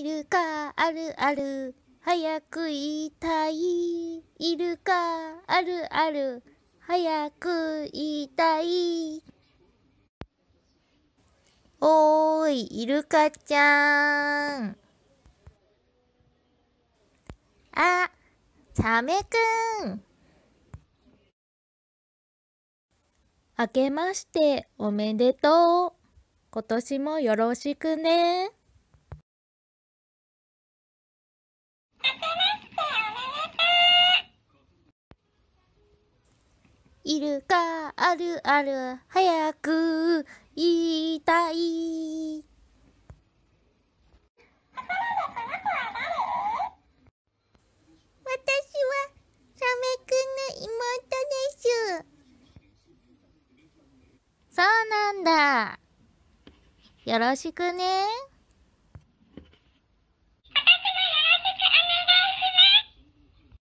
イルカあるある早く言いたいイルカあるある早く言いたいおーいイルカちゃんあサメくんあけましておめでとう今年もよろしくねいるか、あるある早く言いたい。そうなんだ。よろしくね。